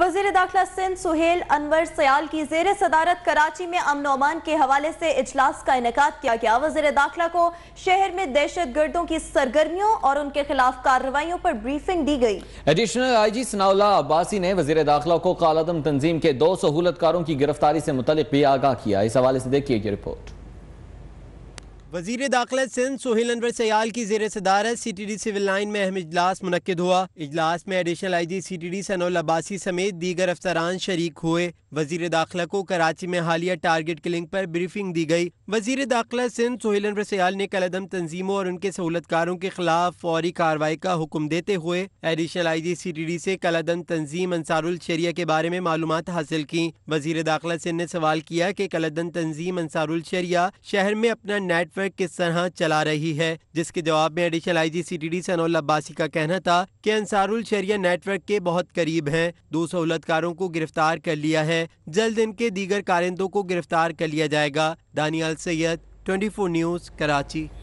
وزیر داخلہ سندھ سہیل انور سیال کی زیر صدارت کراچی میں امن و امان کے حوالے سے اجلاس کا انعقاد کیا گیا وزیر داخلہ کو شہر میں دہشت گردوں کی سرگرمیوں اور ان کے خلاف کارروائیوں پر بریفنگ دی گئی ایڈیشنل آئی جی عباسی نے وزیر داخلہ کو کالدم تنظیم کے دو سہولت کاروں کی گرفتاری سے متعلق بھی آگاہ کیا اس حوالے سے دیکھیے رپورٹ وزیر داخلہ سندھ سہیل انور سیال کی زیر صدارت C T D civil line میں اہم اجلاس منعقد ہوا اجلاس میں additional I G C T D سنول عباسی سمیت دیگر افسران شریک ہوئے وزیر داخلہ کو کراچی میں حالیہ ٹارگٹ کلنگ پر بریفنگ دی گئی وزیر داخلہ سن سہیل سیال نے کلدم تنظیموں اور ان کے سہولت کاروں کے خلاف فوری کارروائی کا حکم دیتے ہوئے additional I G C T D سے کلادم تنظیم انصار الشریعہ کے بارے میں معلومات حاصل کی وزیر داخلہ سن نے سوال کیا کہ کلدم تنظیم انصار الشریعہ شہر میں اپنا نیٹ کس طرح چلا رہی ہے جس کے جواب میں additional I G C T D سنول عباسی کا کہنا تھا کہ انصار الشریعہ نیٹ ورک کے بہت قریب ہیں دو سہولت کاروں کو گرفتار کر لیا ہے جلد ان کے دیگر کارندوں کو گرفتار کر لیا جائے گا دانیال سید 24 فور نیوز کراچی